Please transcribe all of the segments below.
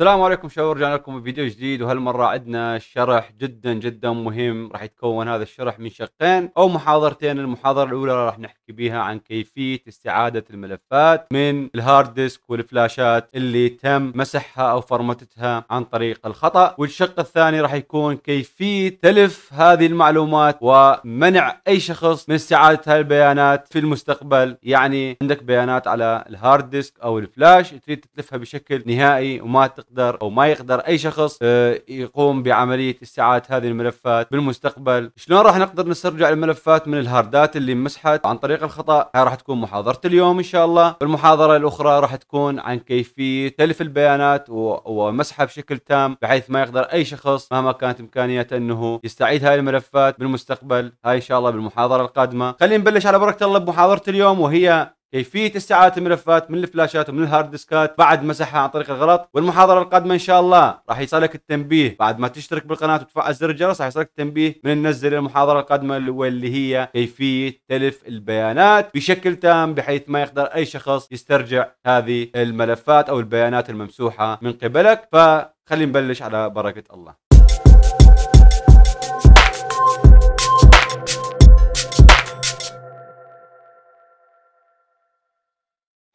السلام عليكم شباب رجعنا لكم بفيديو جديد وهالمره عندنا شرح جدا جدا مهم راح يتكون هذا الشرح من شقين او محاضرتين المحاضره الاولى راح نحكي بها عن كيفيه استعاده الملفات من الهارد ديسك والفلاشات اللي تم مسحها او فرمتها عن طريق الخطا والشق الثاني راح يكون كيفيه تلف هذه المعلومات ومنع اي شخص من استعاده هذه البيانات في المستقبل يعني عندك بيانات على الهارد ديسك او الفلاش تريد تتلفها بشكل نهائي وما تقدر او ما يقدر اي شخص آه، يقوم بعمليه استعاده هذه الملفات بالمستقبل شلون راح نقدر نسترجع الملفات من الهاردات اللي مسحت عن طريق الخطا هاي راح تكون محاضره اليوم ان شاء الله والمحاضره الاخرى راح تكون عن كيفيه تلف البيانات ومسحها بشكل تام بحيث ما يقدر اي شخص مهما كانت امكانيته انه يستعيد هاي الملفات بالمستقبل هاي ان شاء الله بالمحاضره القادمه خلينا نبلش على بركه الله بمحاضره اليوم وهي كيفيه استعاده الملفات من الفلاشات ومن الهارد ديسكات بعد مسحها عن طريق الغلط والمحاضره القادمه ان شاء الله راح يصلك التنبيه بعد ما تشترك بالقناه وتفعل زر الجرس راح يصلك التنبيه من ننزل المحاضره القادمه اللي هي كيفيه تلف البيانات بشكل تام بحيث ما يقدر اي شخص يسترجع هذه الملفات او البيانات الممسوحه من قبلك فخلينا نبلش على بركه الله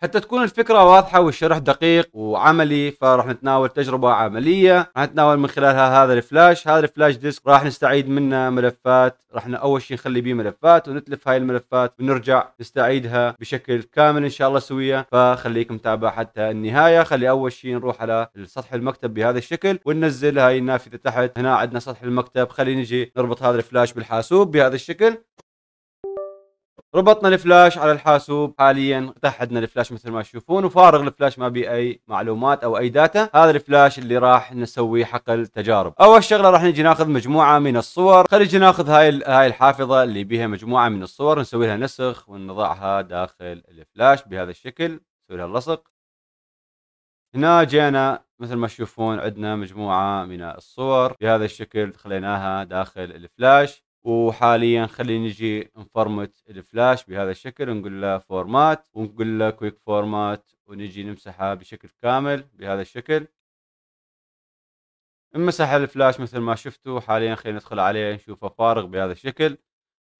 حتى تكون الفكره واضحه والشرح دقيق وعملي فراح نتناول تجربه عمليه راح نتناول من خلالها هذا الفلاش هذا الفلاش ديسك راح نستعيد منه ملفات راح اول شيء نخلي بيه ملفات ونتلف هاي الملفات ونرجع نستعيدها بشكل كامل ان شاء الله سويه فخليكم متابع حتى النهايه خلي اول شيء نروح على سطح المكتب بهذا الشكل وننزل هاي النافذه تحت هنا عندنا سطح المكتب خلي نجي نربط هذا الفلاش بالحاسوب بهذا الشكل ربطنا الفلاش على الحاسوب حاليا تحدنا الفلاش مثل ما تشوفون وفارغ الفلاش ما بيه اي معلومات او اي داتا هذا الفلاش اللي راح نسوي حقل تجارب اول شغله راح نجي ناخذ مجموعه من الصور خلينا ناخذ هاي هاي الحافظه اللي بيها مجموعه من الصور نسوي لها نسخ ونضعها داخل الفلاش بهذا الشكل نسوي لها لصق هنا جينا مثل ما تشوفون عندنا مجموعه من الصور بهذا الشكل خليناها داخل الفلاش وحاليا خلينا نجي نفرمت الفلاش بهذا الشكل نقول له فورمات ونقول له كويك فورمات ونجي نمسحها بشكل كامل بهذا الشكل نمسح الفلاش مثل ما شفتوا حاليا خلينا ندخل عليه نشوفه فارغ بهذا الشكل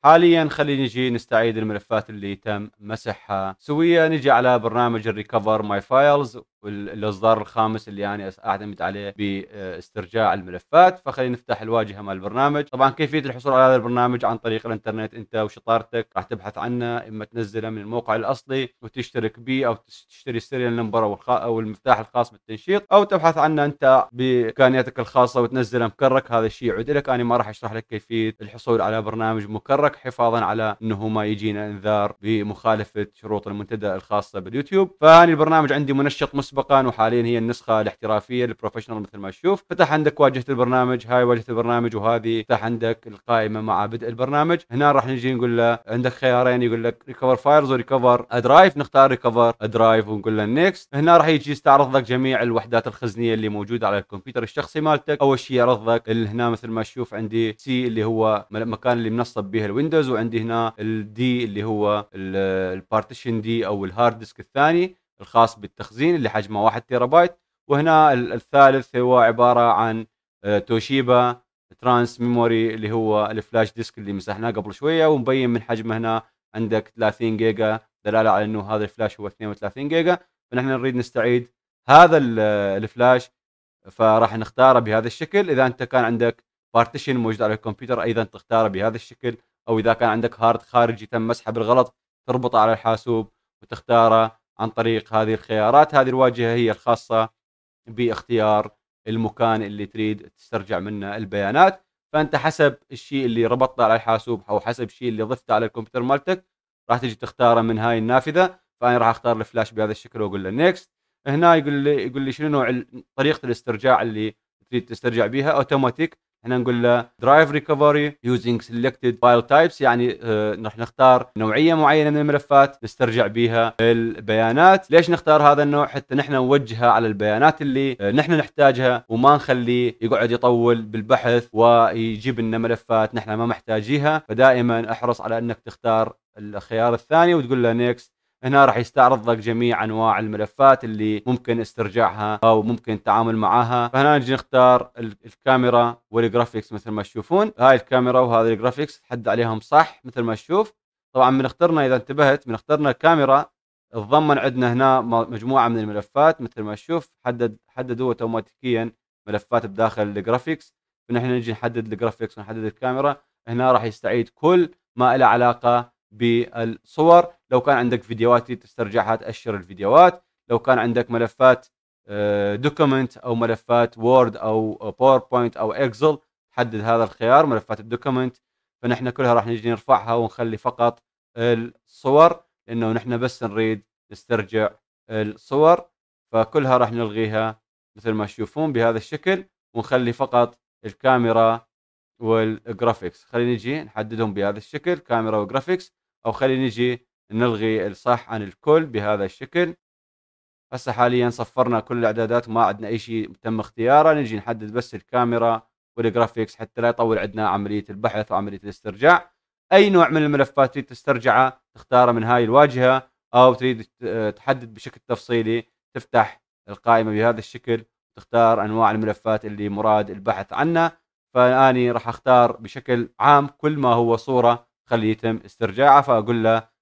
حاليا خلينا نجي نستعيد الملفات اللي تم مسحها سويا نجي على برنامج الريكفر ماي فايلز والاصدار الخامس اللي يعني انا اعتمد عليه باسترجاع الملفات فخلينا نفتح الواجهه مال البرنامج طبعا كيفيه الحصول على هذا البرنامج عن طريق الانترنت انت وشطارتك راح تبحث عنه اما تنزله من الموقع الاصلي وتشترك به او تشتري السيريال نمبر او او المفتاح الخاص بالتنشيط او تبحث عنه انت بامكانياتك الخاصه وتنزله مكرك هذا الشيء يعود لك انا ما راح اشرح لك كيفيه الحصول على برنامج مكرك حفاظا على انه ما يجينا انذار بمخالفه شروط المنتدى الخاصه باليوتيوب فاني البرنامج عندي منشط مسبق مسبقا وحاليا هي النسخه الاحترافيه البروفيشنال مثل ما تشوف فتح عندك واجهه البرنامج هاي واجهه البرنامج وهذه فتح عندك القائمه مع بدء البرنامج هنا راح نجي نقول له عندك خيارين يقول لك ريكفر فايلز وريكفر درايف نختار ريكفر درايف ونقول له نيكست هنا راح يجي يستعرض لك جميع الوحدات الخزنيه اللي موجوده على الكمبيوتر الشخصي مالتك اول شيء يعرض لك هنا مثل ما تشوف عندي سي اللي هو المكان اللي منصب به الويندوز وعندي هنا الدي اللي هو البارتيشن دي او الهارد ديسك الثاني الخاص بالتخزين اللي حجمه 1 تيرا بايت وهنا الثالث هو عباره عن آه، توشيبا ترانس ميموري اللي هو الفلاش ديسك اللي مسحناه قبل شويه ومبين من حجمه هنا عندك 30 جيجا دلاله على انه هذا الفلاش هو 32 جيجا فنحن نريد نستعيد هذا آه، الفلاش فراح نختاره بهذا الشكل اذا انت كان عندك بارتيشن موجود على الكمبيوتر ايضا تختاره بهذا الشكل او اذا كان عندك هارد خارجي تم مسحه بالغلط تربطه على الحاسوب وتختاره عن طريق هذه الخيارات هذه الواجهه هي الخاصه باختيار المكان اللي تريد تسترجع منه البيانات فانت حسب الشيء اللي ربطته على الحاسوب او حسب الشيء اللي ضفته على الكمبيوتر مالتك راح تجي تختاره من هاي النافذه فانا راح اختار الفلاش بهذا الشكل واقول له نيكست هنا يقول لي يقول لي شنو نوع طريقه الاسترجاع اللي تريد تسترجع بها اوتوماتيك احنا نقول له درايف ريكفري يوزنج سيلكتد فايل تايبس يعني آه، راح نحن نختار نوعيه معينه من الملفات نسترجع بها البيانات ليش نختار هذا النوع حتى نحن نوجهها على البيانات اللي آه، نحن نحتاجها وما نخليه يقعد يطول بالبحث ويجيب لنا ملفات نحن ما محتاجيها فدائما احرص على انك تختار الخيار الثاني وتقول له نيكست هنا راح يستعرض لك جميع انواع الملفات اللي ممكن استرجاعها او ممكن التعامل معاها فهنا نجي نختار الكاميرا والجرافيكس مثل ما تشوفون هاي الكاميرا وهذه الجرافيكس تحدد عليهم صح مثل ما تشوف طبعا من اخترنا اذا انتبهت من اخترنا الكاميرا تضمن عندنا هنا مجموعه من الملفات مثل ما تشوف حدد حددوا اوتوماتيكيا ملفات بداخل الجرافيكس فنحن نجي نحدد الجرافيكس ونحدد الكاميرا هنا راح يستعيد كل ما له علاقه بالصور لو كان عندك فيديوهات تسترجعها تأشر الفيديوهات لو كان عندك ملفات دوكيمنت آه، او ملفات وورد او باوربوينت او اكسل حدد هذا الخيار ملفات الدوكيمنت فنحن كلها راح نجي نرفعها ونخلي فقط الصور لانه نحن بس نريد نسترجع الصور فكلها راح نلغيها مثل ما تشوفون بهذا الشكل ونخلي فقط الكاميرا والجرافيكس خلينا نجي نحددهم بهذا الشكل كاميرا وجرافيكس او خلينا نجي نلغي الصح عن الكل بهذا الشكل هسه حاليا صفرنا كل الاعدادات ما عندنا اي شيء تم اختياره نجي نحدد بس الكاميرا والجرافيكس حتى لا يطول عندنا عمليه البحث وعمليه الاسترجاع اي نوع من الملفات تريد تسترجعه تختاره من هاي الواجهه او تريد تحدد بشكل تفصيلي تفتح القائمه بهذا الشكل تختار انواع الملفات اللي مراد البحث عنها فاني راح اختار بشكل عام كل ما هو صوره خليه يتم استرجاعه فاقول له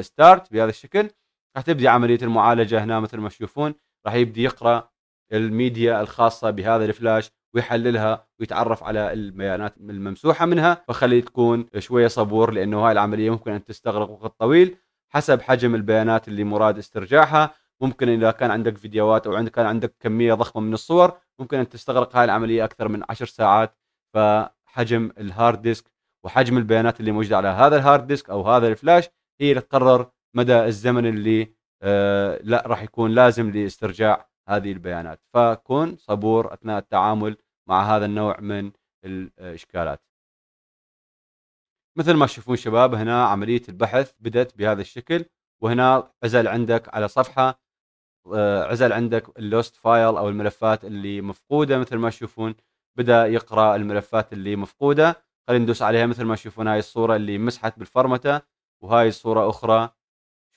ستارت آه، بهذا الشكل راح تبدي عمليه المعالجه هنا مثل ما تشوفون راح يبدي يقرا الميديا الخاصه بهذا الفلاش ويحللها ويتعرف على البيانات الممسوحه منها فخلي تكون شويه صبور لانه هاي العمليه ممكن ان تستغرق وقت طويل حسب حجم البيانات اللي مراد استرجاعها ممكن اذا كان عندك فيديوهات او عندك كان عندك كميه ضخمه من الصور ممكن ان تستغرق هاي العمليه اكثر من 10 ساعات فحجم الهارد ديسك وحجم البيانات اللي موجوده على هذا الهارد ديسك او هذا الفلاش هي اللي تقرر مدى الزمن اللي آه، لا راح يكون لازم لاسترجاع هذه البيانات فكن صبور اثناء التعامل مع هذا النوع من الاشكالات مثل ما تشوفون شباب هنا عمليه البحث بدات بهذا الشكل وهنا عزل عندك على صفحه آه، عزل عندك اللوست فايل او الملفات اللي مفقوده مثل ما تشوفون بدا يقرا الملفات اللي مفقوده خلينا ندوس عليها مثل ما تشوفون هاي الصوره اللي مسحت بالفرمته وهاي صورة أخرى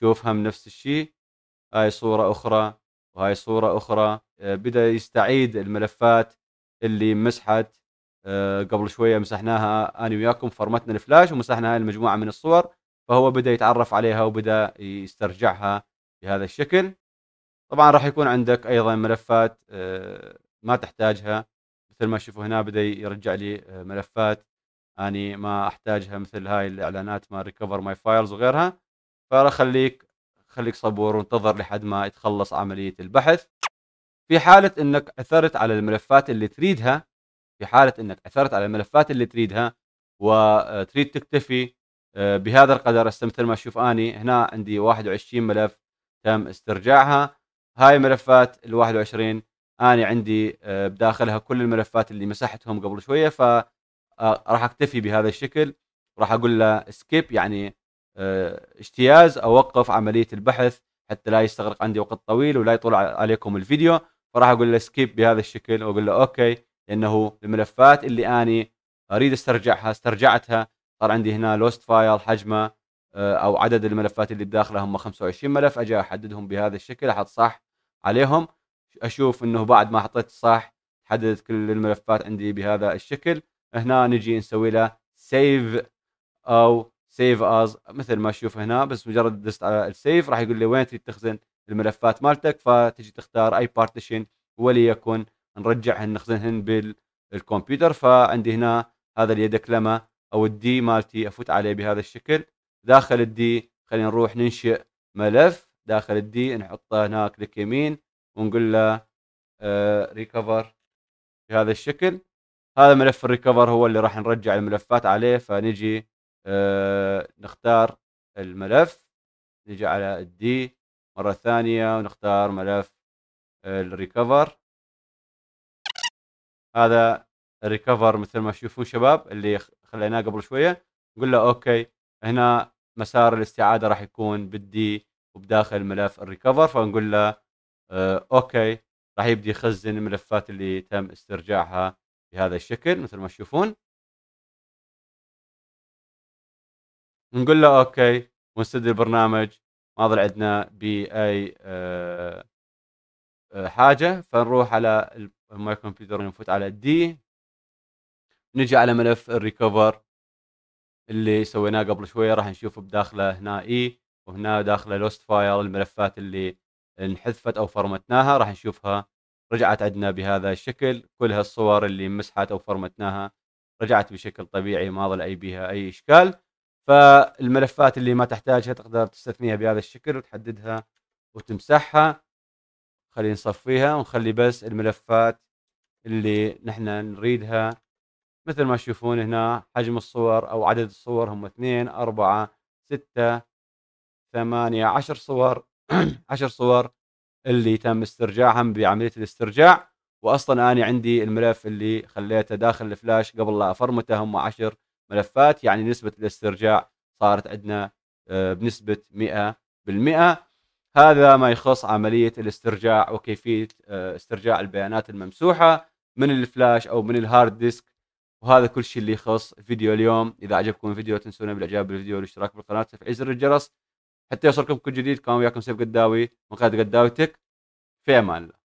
شوف هم نفس الشيء هاي صورة أخرى وهاي صورة أخرى آه، بدأ يستعيد الملفات اللي مسحت آه، قبل شوية مسحناها أنا وياكم فرمتنا الفلاش ومسحنا هاي المجموعة من الصور فهو بدأ يتعرف عليها وبدأ يسترجعها بهذا الشكل طبعا راح يكون عندك أيضا ملفات آه، ما تحتاجها مثل ما تشوفوا هنا بدأ يرجع لي ملفات اني ما احتاجها مثل هاي الاعلانات ما ريكفر ماي فايلز وغيرها فخليك خليك صبور وانتظر لحد ما تخلص عمليه البحث في حاله انك عثرت على الملفات اللي تريدها في حاله انك عثرت على الملفات اللي تريدها وتريد آه، تكتفي آه، بهذا القدر هسه مثل ما اشوف اني هنا عندي 21 ملف تم استرجاعها هاي ملفات ال 21 اني عندي آه، بداخلها كل الملفات اللي مسحتهم قبل شويه ف آه، راح اكتفي بهذا الشكل راح اقول له سكيب يعني آه، اجتياز اوقف عمليه البحث حتى لا يستغرق عندي وقت طويل ولا يطول عليكم الفيديو فراح اقول له سكيب بهذا الشكل واقول له اوكي لانه الملفات اللي اني اريد استرجعها استرجعتها صار عندي هنا لوست فايل حجمه آه، او عدد الملفات اللي بداخله هم 25 ملف اجي احددهم بهذا الشكل احط صح عليهم اشوف انه بعد ما حطيت صح حددت كل الملفات عندي بهذا الشكل هنا نجي نسوي له سيف او سيف از مثل ما تشوف هنا بس مجرد دست على السيف راح يقول لي وين تريد تخزن الملفات مالتك فتجي تختار اي بارتيشن وليكن نرجعهن نخزنهن بالكمبيوتر فعندي هنا هذا اليد كلمه او الدي مالتي افوت عليه بهذا الشكل داخل الدي خلينا نروح ننشئ ملف داخل الدي نحطه هنا كليك يمين ونقول له ريكفر آه، بهذا الشكل هذا ملف الريكفر هو اللي راح نرجع الملفات عليه فنجي آه نختار الملف نجي على الدي مرة ثانية ونختار ملف آه، الريكفر هذا الريكفر مثل ما تشوفون شباب اللي خليناه قبل شوية نقول له اوكي هنا مسار الاستعادة راح يكون بالدي وبداخل ملف الريكفر فنقول له آه، اوكي راح يبدي يخزن الملفات اللي تم استرجاعها بهذا الشكل مثل ما تشوفون نقول له اوكي ونسد البرنامج ما ظل عندنا باي آه، آه، حاجه فنروح على الماي كمبيوتر ونفوت على الدي نجي على ملف الريكفر اللي سويناه قبل شويه راح نشوف بداخله هنا اي e، وهنا داخله لوست فايل الملفات اللي انحذفت او فرمتناها راح نشوفها رجعت عندنا بهذا الشكل كل هالصور اللي مسحت او فرمتناها رجعت بشكل طبيعي ما ظل اي بها اي اشكال فالملفات اللي ما تحتاجها تقدر تستثنيها بهذا الشكل وتحددها وتمسحها خلينا نصفيها ونخلي بس الملفات اللي نحن نريدها مثل ما تشوفون هنا حجم الصور او عدد الصور هم اثنين اربعة ستة ثمانية عشر صور عشر صور اللي تم استرجاعهم بعمليه الاسترجاع واصلا انا عندي الملف اللي خليته داخل الفلاش قبل لا افرمته هم 10 ملفات يعني نسبه الاسترجاع صارت عندنا آه، بنسبه 100% هذا ما يخص عمليه الاسترجاع وكيفيه آه، استرجاع البيانات الممسوحه من الفلاش او من الهارد ديسك وهذا كل شيء اللي يخص فيديو اليوم اذا عجبكم الفيديو لا تنسونا بالاعجاب بالفيديو والاشتراك بالقناه وتفعيل زر الجرس حتى يوصلكم كل جديد كان وياكم سيف قداوي من قناه قداوتك في امان الله